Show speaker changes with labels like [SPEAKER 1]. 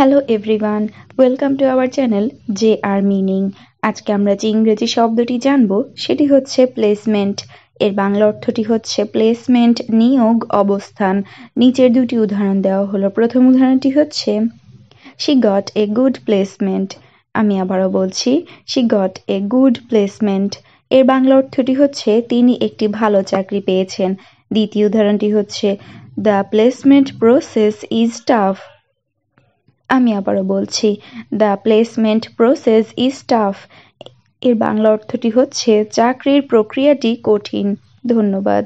[SPEAKER 1] hello everyone welcome to our channel J R meaning আজকে আমরা যে ইংরেজি শব্দটি জানব সেটি হচ্ছে প্লেসমেন্ট এর বাংলা অর্থটি হচ্ছে প্লেসমেন্ট নিয়োগ অবস্থান নিচের দুটি উদাহরণ দেওয়া হলো প্রথম উদাহরণটি হচ্ছে she got a good placement আমি আবারও বলছি she got a good placement এর বাংলা অর্থটি হচ্ছে তিনি একটি ভালো চাকরি পেয়েছেন দ্বিতীয় উদাহরণটি হচ্ছে the placement process is tough আমি আবারও বলছি the placement process is tough এর বাংলা অর্থটি হচ্ছে চাকরির প্রক্রিয়াটি কঠিন ধন্যবাদ